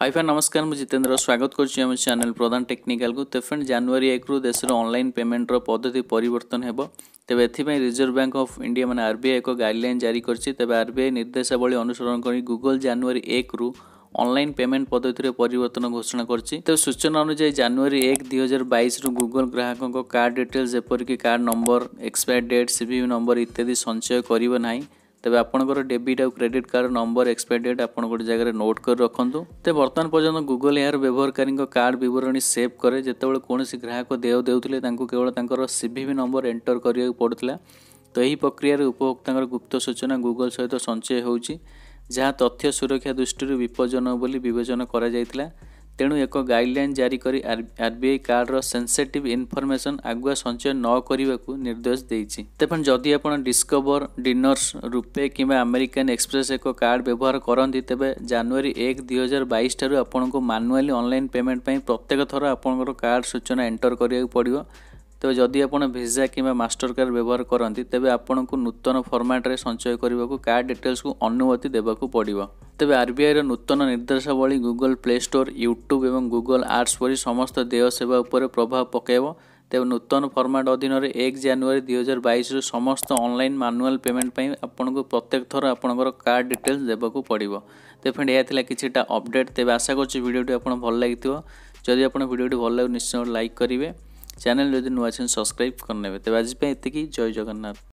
high friend ନମସ୍କାର ମୁଁ ଜିତେନ୍ଦ୍ର ସ୍ୱାଗତ କରୁଛି ଆମ ଚ୍ୟାନେଲ ପ୍ରଧାନ ଟେକ୍ନିକାଲକୁ ତ ଫ୍ରେଣ୍ଡ ଜାନୁଆରୀ ଏକରୁ ଦେଶର ଅନଲାଇନ୍ ପେମେଣ୍ଟର ପଦ୍ଧତି ପରିବର୍ତ୍ତନ ହେବ ତେବେ ଏଥିପାଇଁ ରିଜର୍ଭ ବ୍ୟାଙ୍କ ଅଫ୍ ଇଣ୍ଡିଆ ମାନେ ଆର୍ବିଆଇ ଏକ ଗାଇଡ଼ଲାଇନ୍ ଜାରି କରିଛି ତେବେ ଆର୍ବିଆଇ ନିର୍ଦ୍ଦେଶାବଳୀ ଅନୁସରଣ କରି ଗୁଗଲ ଜାନୁଆରୀ ଏକରୁ ଅନଲାଇନ୍ ପେମେଣ୍ଟ ପଦ୍ଧତିରେ ପରିବର୍ତ୍ତନ ଘୋଷଣା କରିଛି ତେବେ ସୂଚନା ଅନୁଯାୟୀ ଜାନୁଆରୀ ଏକ ଦୁଇ ହଜାର ବାଇଶରୁ ଗୁଗଲ ଗ୍ରାହକଙ୍କ କାର୍ଡ଼ ଡିଟେଲ୍ସ ଯେପରିକି card number expire date CVV number ଇତ୍ୟାଦି ସଞ୍ଚୟ କରିବ ନାହିଁ ତେବେ ଆପଣଙ୍କର ଡେବିଟ୍ ଆଉ credit card number expiry date ଆପଣ ଗୋଟେ ଜାଗାରେ ନୋଟ୍ କରି ରଖନ୍ତୁ ତେବେ ବର୍ତ୍ତମାନ ପର୍ଯ୍ୟନ୍ତ ଗୁଗଲ୍ ଏହାର ବ୍ୟବହାରକାରୀଙ୍କ କାର୍ଡ଼ ବିବରଣୀ ସେଭ୍ କରେ ଯେତେବେଳେ କୌଣସି ଗ୍ରାହକ ଦେୟ ଦେଉଥିଲେ ତାଙ୍କୁ କେବଳ ତାଙ୍କର ସିଭିଭି ନମ୍ବର ଏଣ୍ଟର କରିବାକୁ ପଡ଼ୁଥିଲା ତ ଏହି ପ୍ରକ୍ରିୟାରେ ଉପଭୋକ୍ତାଙ୍କର ଗୁପ୍ତ ସୂଚନା ଗୁଗଲ୍ ସହିତ ସଞ୍ଚୟ ହେଉଛି ଯାହା ତଥ୍ୟ ସୁରକ୍ଷା ଦୃଷ୍ଟିରୁ ବିପଜ୍ଜନକ ବୋଲି ବିବେଚନା କରାଯାଇଥିଲା તેણો એકો ગાઈડલાઈન જારી કરી આરબીઆઈ કાર્ડરો સેન્સિટિવ ઇન્ફોર્મેશન આગવા સંચય નોકરીવાકુ નિર્દેશ દેઈ છે તે પણ જોદી આપણ ડિસ્કવર ડિનર્સ રૂપે કેમે અમેરિકન એક્સપ્રેસ એકો કાર્ડ વ્યવહાર કરન દી તેવે જાન્યુઆરી 1 2022 તારુ આપણકો મેન્યુઅલી ઓનલાઈન પેમેન્ટ પર પ્રત્યેક થોર આપણકો કાર્ડ સૂચના એન્ટર કરિયે પડીઓ ତେବେ ଯଦି ଆପଣ ଭିଜା କିମ୍ବା ମାଷ୍ଟର କାର୍ଡ଼ ବ୍ୟବହାର କରନ୍ତି ତେବେ ଆପଣଙ୍କୁ ନୂତନ ଫର୍ମାଟରେ ସଞ୍ଚୟ କରିବାକୁ କାର୍ଡ଼ ଡିଟେଲ୍ସକୁ ଅନୁମତି ଦେବାକୁ ପଡ଼ିବ ତେବେ ଆର୍ବିଆଇର ନୂତନ ନିର୍ଦ୍ଦେଶାବଳୀ ଗୁଗଲ୍ ପ୍ଲେ ଷ୍ଟୋର୍ ୟୁଟ୍ୟୁବ୍ ଏବଂ ଗୁଗଲ୍ ଆର୍ଟ୍ସ ପରି ସମସ୍ତ ଦେୟ ସେବା ଉପରେ ପ୍ରଭାବ ପକାଇବ ତେବେ ନୂତନ ଫର୍ମାଟ୍ ଅଧୀନରେ ଏକ ଜାନୁଆରୀ ଦୁଇ ହଜାର ବାଇଶରୁ ସମସ୍ତ ଅନଲାଇନ୍ ମାନୁଆଲ୍ ପେମେଣ୍ଟ ପାଇଁ ଆପଣଙ୍କୁ ପ୍ରତ୍ୟେକ ଥର ଆପଣଙ୍କର କାର୍ଡ଼ ଡିଟେଲ୍ସ ଦେବାକୁ ପଡ଼ିବ ତେବେ ଫ୍ରେଣ୍ଡ ଏହା ଥିଲା କିଛିଟା ଅପଡ଼େଟ୍ ତେବେ ଆଶା କରୁଛି ଭିଡ଼ିଓଟି ଆପଣ ଭଲ ଲାଗିଥିବ ଯଦି ଆପଣ ଭିଡ଼ିଓଟି ଭଲ ଲାଗୁ ନିଶ୍ଚୟ ଲାଇକ୍ କରିବେ ଚ୍ୟାନେଲ୍ ଯଦି ନୂଆ ଅଛନ୍ତି ସବସ୍କ୍ରାଇବ୍ କରିନେବେ ତେବେ ଆଜି ପାଇଁ ଏତିକି ଜୟ ଜଗନ୍ନାଥ